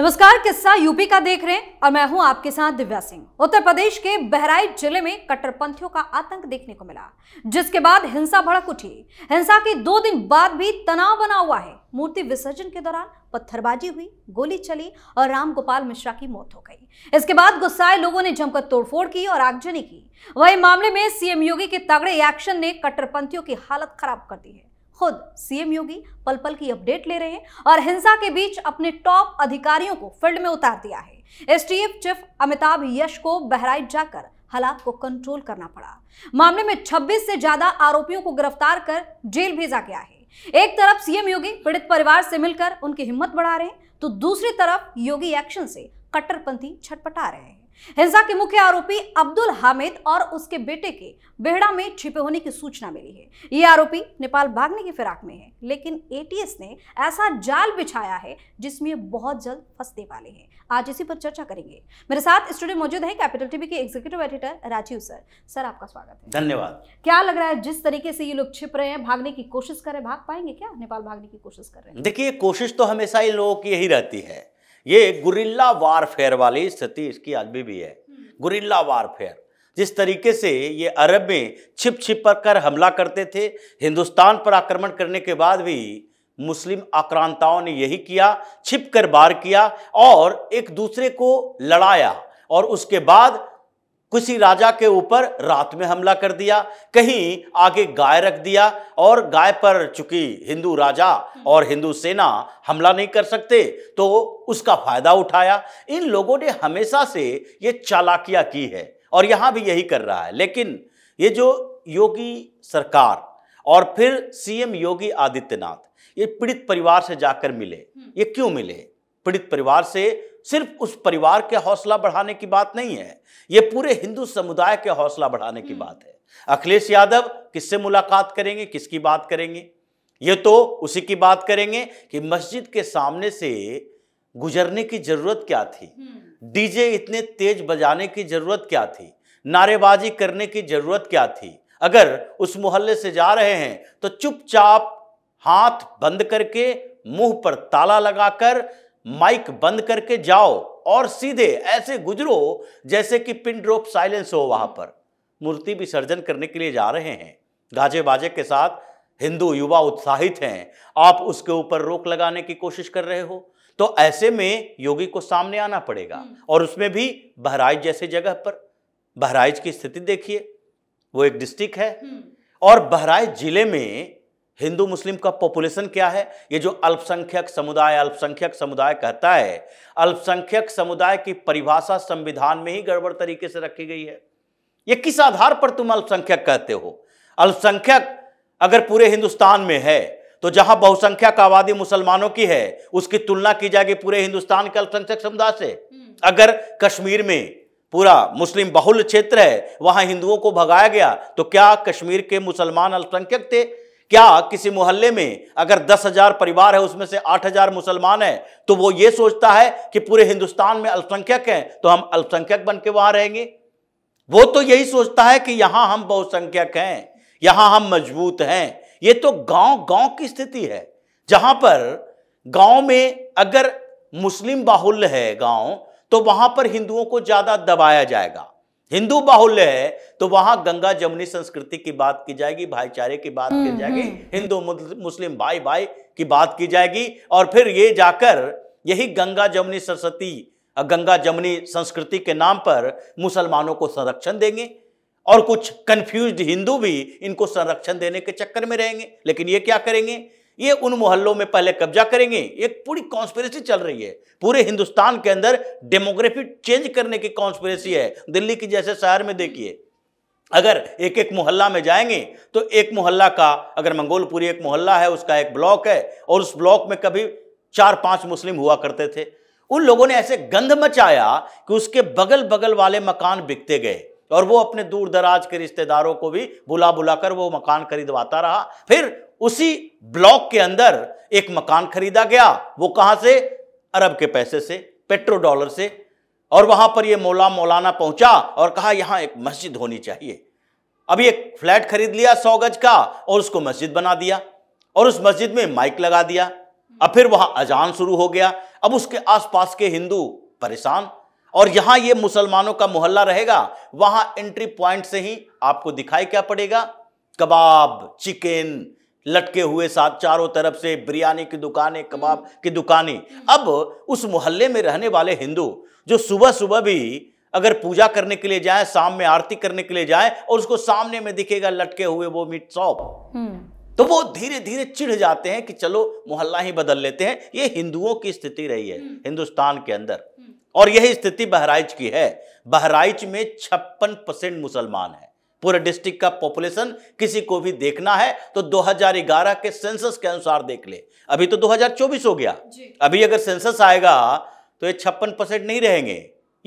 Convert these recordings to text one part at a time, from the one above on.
नमस्कार किस्सा यूपी का देख रहे हैं और मैं हूं आपके साथ दिव्या सिंह उत्तर प्रदेश के बहराइच जिले में कट्टरपंथियों का आतंक देखने को मिला जिसके बाद हिंसा भड़क उठी हिंसा के दो दिन बाद भी तनाव बना हुआ है मूर्ति विसर्जन के दौरान पत्थरबाजी हुई गोली चली और राम गोपाल मिश्रा की मौत हो गई इसके बाद गुस्साए लोगों ने जमकर तोड़फोड़ की और आगजनी की वही मामले में सीएम योगी के तगड़े एक्शन ने कट्टरपंथियों की हालत खराब कर दी है खुद सीएम योगी पल पल की अपडेट ले रहे हैं और हिंसा के बीच अपने टॉप अधिकारियों को फील्ड में उतार दिया है एसटीएफ चीफ अमिताभ यश को बहराइच जाकर हालात को कंट्रोल करना पड़ा मामले में 26 से ज्यादा आरोपियों को गिरफ्तार कर जेल भेजा गया है एक तरफ सीएम योगी पीड़ित परिवार से मिलकर उनकी हिम्मत बढ़ा रहे हैं तो दूसरी तरफ योगी एक्शन से कट्टरपंथी छटपटा रहे हैं हिंसा के मुख्य आरोपी अब्दुल हामिद और उसके बेटे के बेहड़ा में छिपे होने की सूचना मिली है ये आरोपी नेपाल भागने की फिराक में है लेकिन एटीएस ने ऐसा जाल बिछाया है जिसमें बहुत जल्द फंसने वाले हैं आज इसी पर चर्चा करेंगे मेरे साथ स्टूडियो मौजूद है कैपिटल टीवी के executive editor Rajeev sir sir आपका स्वागत है धन्यवाद क्या लग रहा है जिस तरीके से ये लोग छिप रहे हैं भागने की कोशिश कर रहे भाग पाएंगे क्या नेपाल भागने की कोशिश कर रहे हैं देखिए कोशिश तो हमेशा इन लोगों की यही रहती है ये गुरिल्ला वारफेयर वाली स्थिति इसकी आज भी, भी है गुरिल्ला वारफेयर जिस तरीके से ये अरब में छिप छिप कर हमला करते थे हिंदुस्तान पर आक्रमण करने के बाद भी मुस्लिम आक्रांताओं ने यही किया छिप कर बार किया और एक दूसरे को लड़ाया और उसके बाद किसी राजा के ऊपर रात में हमला कर दिया कहीं आगे गाय रख दिया और गाय पर चूंकि हिंदू राजा और हिंदू सेना हमला नहीं कर सकते तो उसका फायदा उठाया इन लोगों ने हमेशा से ये चालाकिया की है और यहाँ भी यही कर रहा है लेकिन ये जो योगी सरकार और फिर सीएम योगी आदित्यनाथ ये पीड़ित परिवार से जाकर मिले हम्म। ये क्यों मिले पीड़ित परिवार से सिर्फ उस परिवार के हौसला बढ़ाने की बात नहीं है यह पूरे हिंदू समुदाय के हौसला बढ़ाने की हम्म। बात है अखिलेश यादव किससे मुलाकात करेंगे किसकी बात करेंगे ये तो उसी की बात करेंगे कि मस्जिद के सामने से गुजरने की जरूरत क्या थी हम्म। डीजे इतने तेज बजाने की जरूरत क्या थी नारेबाजी करने की जरूरत क्या थी अगर उस मोहल्ले से जा रहे हैं तो चुपचाप हाथ बंद करके मुंह पर ताला लगाकर माइक बंद करके जाओ और सीधे ऐसे गुजरो जैसे कि पिन ड्रॉप साइलेंस हो वहां पर मूर्ति विसर्जन करने के लिए जा रहे हैं गाजे बाजे के साथ हिंदू युवा उत्साहित हैं आप उसके ऊपर रोक लगाने की कोशिश कर रहे हो तो ऐसे में योगी को सामने आना पड़ेगा हम्म। और उसमें भी बहराइच जैसे जगह पर बहराइच की स्थिति देखिए वो एक डिस्ट्रिक्ट है हम्म। और बहराइच जिले में हिंदू मुस्लिम का पॉपुलेशन क्या है ये जो अल्पसंख्यक समुदाय अल्पसंख्यक समुदाय कहता है अल्पसंख्यक समुदाय की परिभाषा संविधान में ही गड़बड़ तरीके से रखी गई है ये किस आधार पर तुम अल्पसंख्यक कहते हो अल्पसंख्यक अगर पूरे हिंदुस्तान में है तो जहां बहुसंख्यक आबादी मुसलमानों की है उसकी तुलना की जाएगी पूरे हिंदुस्तान के अल्पसंख्यक समुदाय से हम्म। अगर कश्मीर में पूरा मुस्लिम बहुल क्षेत्र है वहां हिंदुओं को भगाया गया तो क्या कश्मीर के मुसलमान अल्पसंख्यक थे क्या किसी मोहल्ले में अगर दस हजार परिवार है उसमें से आठ हजार मुसलमान है तो वो ये सोचता है कि पूरे हिंदुस्तान में अल्पसंख्यक हैं तो हम अल्पसंख्यक बन के वहां रहेंगे वो तो यही सोचता है कि यहां हम बहुसंख्यक हैं यहां हम मजबूत हैं ये तो गांव गांव की स्थिति है जहां पर गांव में अगर मुस्लिम बाहुल्य है गांव तो वहां पर हिंदुओं को ज्यादा दबाया जाएगा हिंदू बाहुल्य है तो वहां गंगा जमुनी संस्कृति की बात की जाएगी भाईचारे की बात की हम्म, जाएगी हम्म। हिंदू मुस्लिम भाई भाई की बात की जाएगी और फिर ये जाकर यही गंगा जमुनी सरस्वती गंगा जमुनी संस्कृति के नाम पर मुसलमानों को संरक्षण देंगे और कुछ कंफ्यूज्ड हिंदू भी इनको संरक्षण देने के चक्कर में रहेंगे लेकिन ये क्या करेंगे ये उन मोहल्लों में पहले कब्जा करेंगे एक पूरी कॉन्स्पिरेसी चल रही है पूरे हिंदुस्तान के अंदर डेमोग्राफी चेंज करने की कॉन्स्पिरेसी है दिल्ली की जैसे शहर में देखिए अगर एक एक मोहल्ला में जाएंगे तो एक मोहल्ला का अगर मंगोलपुरी एक मोहल्ला है उसका एक ब्लॉक है और उस ब्लॉक में कभी चार पांच मुस्लिम हुआ करते थे उन लोगों ने ऐसे गंध मचाया कि उसके बगल बगल वाले मकान बिकते गए और वो अपने दूर दराज के रिश्तेदारों को भी बुला बुलाकर वो मकान खरीदवाता रहा फिर उसी ब्लॉक के अंदर एक मकान खरीदा गया वो कहां से अरब के पैसे से पेट्रो डॉलर से और वहां पर ये मौला मौलाना पहुंचा और कहा यहां एक मस्जिद होनी चाहिए अभी एक फ्लैट खरीद लिया सौ गज का और उसको मस्जिद बना दिया और उस मस्जिद में माइक लगा दिया अब फिर वहां अजान शुरू हो गया अब उसके आसपास के हिंदू परेशान और यहां ये मुसलमानों का मोहल्ला रहेगा वहां एंट्री पॉइंट से ही आपको दिखाई क्या पड़ेगा कबाब चिकन लटके हुए साथ चारों तरफ से बिरयानी की दुकानें कबाब हम्म। की दुकानें अब उस मोहल्ले में रहने वाले हिंदू जो सुबह सुबह भी अगर पूजा करने के लिए जाए शाम में आरती करने के लिए जाए और उसको सामने में दिखेगा लटके हुए वो मीट शॉप हम्म। तो वो धीरे धीरे चिढ़ जाते हैं कि चलो मोहल्ला ही बदल लेते हैं ये हिंदुओं की स्थिति रही है हम्म। हिंदुस्तान के अंदर और यही स्थिति बहराइच की है बहराइच में छप्पन परसेंट मुसलमान है पूरे डिस्ट्रिक्ट का पॉपुलेशन किसी को भी देखना है तो 2011 के सेंसस के अनुसार देख ले अभी तो 2024 हो गया अभी अगर सेंसस आएगा तो ये छप्पन परसेंट नहीं रहेंगे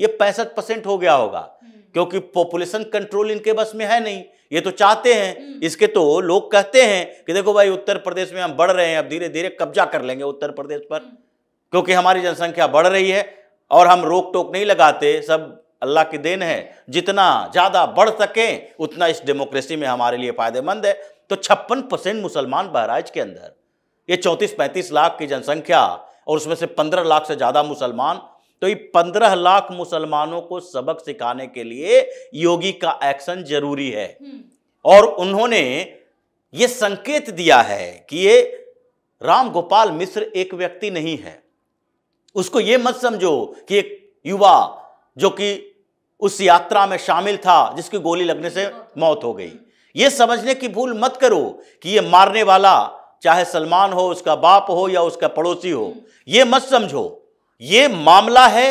ये पैंसठ परसेंट हो गया होगा हम्म। क्योंकि पॉपुलेशन कंट्रोल इनके बस में है नहीं ये तो चाहते हैं हम्म। इसके तो लोग कहते हैं कि देखो भाई उत्तर प्रदेश में हम बढ़ रहे हैं अब धीरे धीरे कब्जा कर लेंगे उत्तर प्रदेश पर हम्म। क्योंकि हमारी जनसंख्या बढ़ रही है और हम रोक टोक नहीं लगाते सब अल्लाह की देन है जितना ज़्यादा बढ़ सकें उतना इस डेमोक्रेसी में हमारे लिए फ़ायदेमंद है तो छप्पन परसेंट मुसलमान बहराइच के अंदर ये चौंतीस पैंतीस लाख की जनसंख्या और उसमें से पंद्रह लाख से ज़्यादा मुसलमान तो ये पंद्रह लाख मुसलमानों को सबक सिखाने के लिए योगी का एक्शन जरूरी है हम्म। और उन्होंने ये संकेत दिया है कि ये राम गोपाल मिश्र एक व्यक्ति नहीं है उसको ये मत समझो कि एक युवा जो कि उस यात्रा में शामिल था जिसकी गोली लगने से मौत हो गई ये समझने की भूल मत करो कि ये मारने वाला चाहे सलमान हो उसका बाप हो या उसका पड़ोसी हो ये मत समझो ये मामला है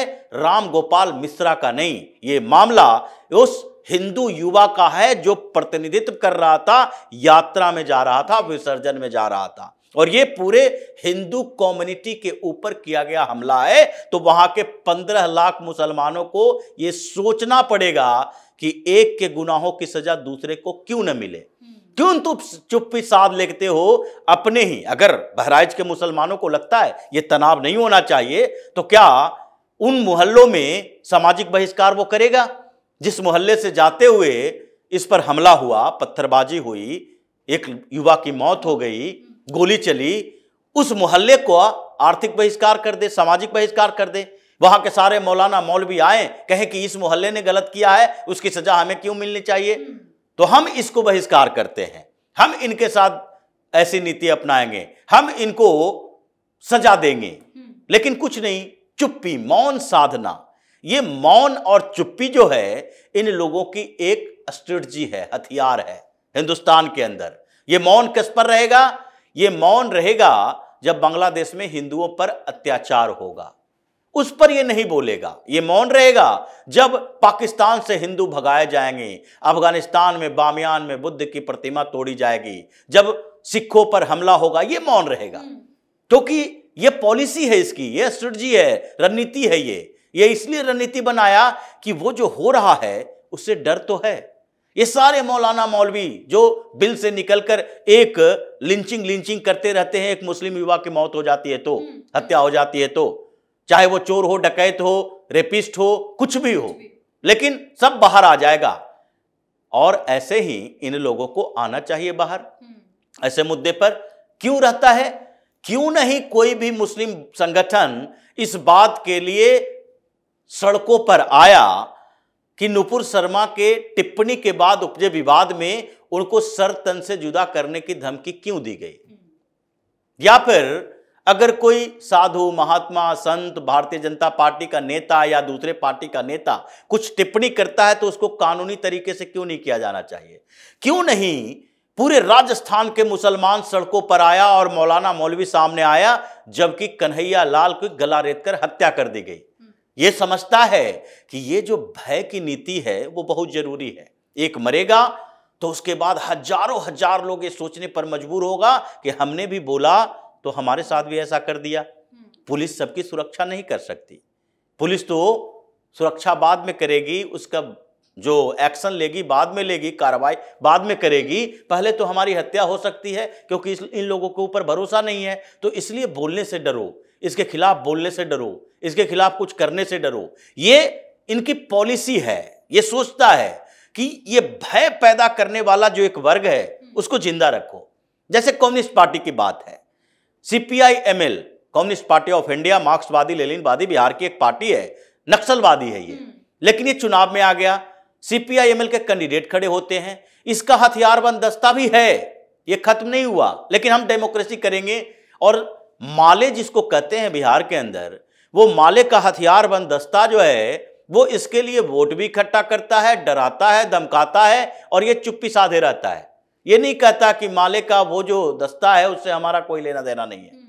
राम गोपाल मिश्रा का नहीं ये मामला उस हिंदू युवा का है जो प्रतिनिधित्व कर रहा था यात्रा में जा रहा था विसर्जन में जा रहा था और ये पूरे हिंदू कम्युनिटी के ऊपर किया गया हमला है तो वहां के पंद्रह लाख मुसलमानों को ये सोचना पड़ेगा कि एक के गुनाहों की सजा दूसरे को क्यों न मिले हम्म। क्यों तुम चुप्पी साध लेते हो अपने ही अगर बहराइच के मुसलमानों को लगता है ये तनाव नहीं होना चाहिए तो क्या उन मोहल्लों में सामाजिक बहिष्कार वो करेगा जिस मोहल्ले से जाते हुए इस पर हमला हुआ पत्थरबाजी हुई एक युवा की मौत हो गई गोली चली उस मोहल्ले को आर्थिक बहिष्कार कर दे सामाजिक बहिष्कार कर दे वहां के सारे मौलाना मौलवी आए कहें कि इस मोहल्ले ने गलत किया है उसकी सजा हमें क्यों मिलनी चाहिए तो हम इसको बहिष्कार करते हैं हम इनके साथ ऐसी नीति अपनाएंगे हम इनको सजा देंगे लेकिन कुछ नहीं चुप्पी मौन साधना ये मौन और चुप्पी जो है इन लोगों की एक स्ट्रेटजी है हथियार है हिंदुस्तान के अंदर ये मौन किस पर रहेगा ये मौन रहेगा जब बांग्लादेश में हिंदुओं पर अत्याचार होगा उस पर यह नहीं बोलेगा ये मौन रहेगा जब पाकिस्तान से हिंदू भगाए जाएंगे अफगानिस्तान में बामियान में बुद्ध की प्रतिमा तोड़ी जाएगी जब सिखों पर हमला होगा ये मौन रहेगा हम्म। क्योंकि ये पॉलिसी है इसकी ये स्ट्रेटजी है रणनीति है ये ये इसलिए रणनीति बनाया कि वो जो हो रहा है उससे डर तो है ये सारे मौलाना मौलवी जो बिल से निकलकर एक लिंचिंग लिंचिंग करते रहते हैं एक मुस्लिम युवा की मौत हो जाती है तो हम्म, हम्म। हत्या हो जाती है तो चाहे वो चोर हो डकैत हो रेपिस्ट हो कुछ भी हो लेकिन सब बाहर आ जाएगा और ऐसे ही इन लोगों को आना चाहिए बाहर हम्म। ऐसे मुद्दे पर क्यों रहता है क्यों नहीं कोई भी मुस्लिम संगठन इस बात के लिए सड़कों पर आया कि नुपुर शर्मा के टिप्पणी के बाद उपजे विवाद में उनको सरतन से जुदा करने की धमकी क्यों दी गई या फिर अगर कोई साधु महात्मा संत भारतीय जनता पार्टी का नेता या दूसरे पार्टी का नेता कुछ टिप्पणी करता है तो उसको कानूनी तरीके से क्यों नहीं किया जाना चाहिए क्यों नहीं पूरे राजस्थान के मुसलमान सड़कों पर आया और मौलाना मौलवी सामने आया जबकि कन्हैया लाल को गला रेत कर हत्या कर दी गई ये समझता है कि ये जो भय की नीति है वो बहुत जरूरी है एक मरेगा तो उसके बाद हजारों हजार लोग ये सोचने पर मजबूर होगा कि हमने भी बोला तो हमारे साथ भी ऐसा कर दिया हम्म। पुलिस सबकी सुरक्षा नहीं कर सकती पुलिस तो सुरक्षा बाद में करेगी उसका जो एक्शन लेगी बाद में लेगी कार्रवाई बाद में करेगी पहले तो हमारी हत्या हो सकती है क्योंकि इन लोगों के ऊपर भरोसा नहीं है तो इसलिए बोलने से डरो इसके खिलाफ बोलने से डरो इसके खिलाफ कुछ करने से डरो ये इनकी पॉलिसी है ये सोचता है कि ये भय पैदा करने वाला जो एक वर्ग है उसको जिंदा रखो जैसे कम्युनिस्ट पार्टी की बात है CPI ML communist party of India मार्क्सवादी लेलिनवादी बिहार की एक पार्टी है नक्सलवादी है ये हम्म। लेकिन ये चुनाव में आ गया सीपीआईएमएल के कैंडिडेट खड़े होते हैं इसका हथियारबंद दस्ता भी है यह खत्म नहीं हुआ लेकिन हम डेमोक्रेसी करेंगे और माले जिसको कहते हैं बिहार के अंदर वो माले का हथियारबंद दस्ता जो है वो इसके लिए वोट भी इकट्ठा करता है डराता है धमकाता है और ये चुप्पी साधे रहता है ये नहीं कहता कि माले का वो जो दस्ता है उससे हमारा कोई लेना देना नहीं है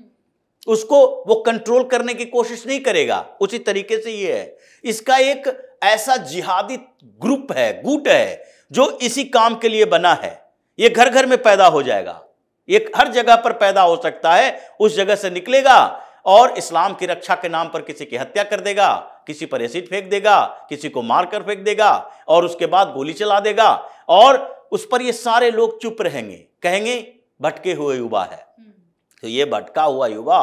उसको वो कंट्रोल करने की कोशिश नहीं करेगा उसी तरीके से ये है इसका एक ऐसा जिहादी ग्रुप है गुट है जो इसी काम के लिए बना है ये घर घर में पैदा हो जाएगा ये हर जगह पर पैदा हो सकता है उस जगह से निकलेगा और इस्लाम की रक्षा के नाम पर किसी की हत्या कर देगा किसी पर एसिड फेंक देगा किसी को मारकर फेंक देगा और उसके बाद गोली चला देगा और उस पर ये सारे लोग चुप रहेंगे कहेंगे भटके हुए युवा है हम्म। तो ये भटका हुआ युवा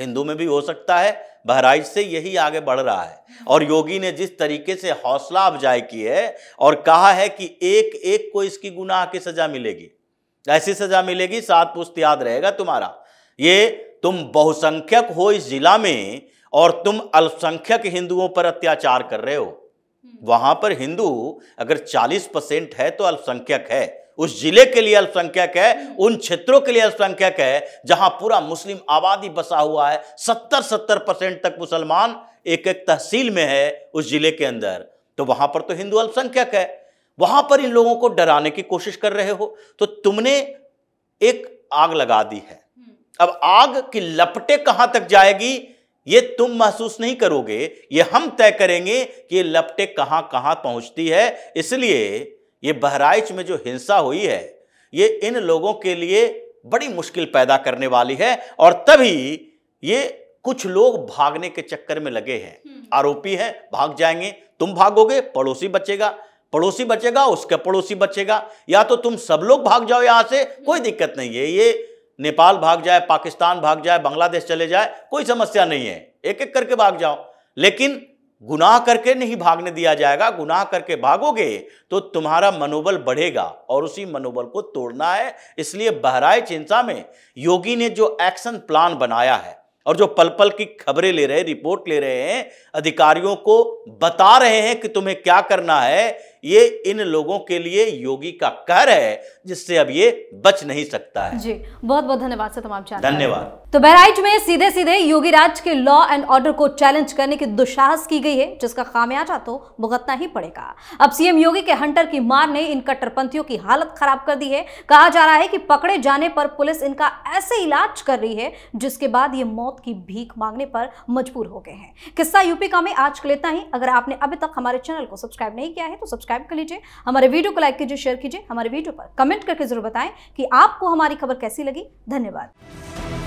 हिंदू में भी हो सकता है बहराइच से यही आगे बढ़ रहा है और योगी ने जिस तरीके से हौसला अफजाई की है और कहा है कि एक एक को इसकी गुनाह की सजा मिलेगी ऐसी सजा मिलेगी सात पुस्त याद रहेगा तुम्हारा ये तुम बहुसंख्यक हो इस जिला में और तुम अल्पसंख्यक हिंदुओं पर अत्याचार कर रहे हो हम्म। वहां पर हिंदू अगर 40 परसेंट है तो अल्पसंख्यक है उस जिले के लिए अल्पसंख्यक है उन क्षेत्रों के लिए अल्पसंख्यक है जहां पूरा मुस्लिम आबादी बसा हुआ है सत्तर सत्तर परसेंट तक मुसलमान एक एक तहसील में है उस जिले के अंदर तो वहां पर तो हिंदू अल्पसंख्यक है वहां पर इन लोगों को डराने की कोशिश कर रहे हो तो तुमने एक आग लगा दी है अब आग की लपटे कहां तक जाएगी ये तुम महसूस नहीं करोगे ये हम तय करेंगे कि ये लपटे कहां कहां पहुंचती है इसलिए ये बहराइच में जो हिंसा हुई है ये इन लोगों के लिए बड़ी मुश्किल पैदा करने वाली है और तभी ये कुछ लोग भागने के चक्कर में लगे हैं हम्म। आरोपी हैं भाग जाएंगे तुम भागोगे पड़ोसी बचेगा पड़ोसी बचेगा उसके पड़ोसी बचेगा या तो तुम सब लोग भाग जाओ यहाँ से कोई हम्म। दिक्कत नहीं है ये नेपाल भाग जाए पाकिस्तान भाग जाए बांग्लादेश चले जाए कोई समस्या नहीं है एक एक करके भाग जाओ लेकिन गुनाह करके नहीं भागने दिया जाएगा गुनाह करके भागोगे तो तुम्हारा मनोबल बढ़ेगा और उसी मनोबल को तोड़ना है इसलिए बहराए चिंता में योगी ने जो एक्शन प्लान बनाया है और जो पल पल की खबरें ले रहे हैं रिपोर्ट ले रहे हैं अधिकारियों को बता रहे हैं कि तुम्हें क्या करना है ये इन लोगों के लिए योगी का कर है जिससे अब ये बच नहीं सकता है जी बहुत बहुत धन्यवाद से तमाम धन्यवाद तो बहराइच में सीधे सीधे योगी राज के लॉ एंड ऑर्डर को चैलेंज करने की दुशाहस की गई है जिसका खामियाजा तो भुगतना ही पड़ेगा अब सीएम योगी के हंटर की मार ने इन कट्टरपंथियों की हालत खराब कर दी है कहा जा रहा है कि पकड़े जाने पर पुलिस इनका ऐसे इलाज कर रही है जिसके बाद ये मौत की भीख मांगने पर मजबूर हो गए हैं किस्सा यूपी का में आज के लेता ही अगर आपने अभी तक हमारे चैनल को सब्सक्राइब नहीं किया है तो सब्सक्राइब सब्सक्राइब कर लीजिए हमारे वीडियो को लाइक कीजिए शेयर कीजिए हमारे वीडियो पर कमेंट करके जरूर बताएं कि आपको हमारी खबर कैसी लगी धन्यवाद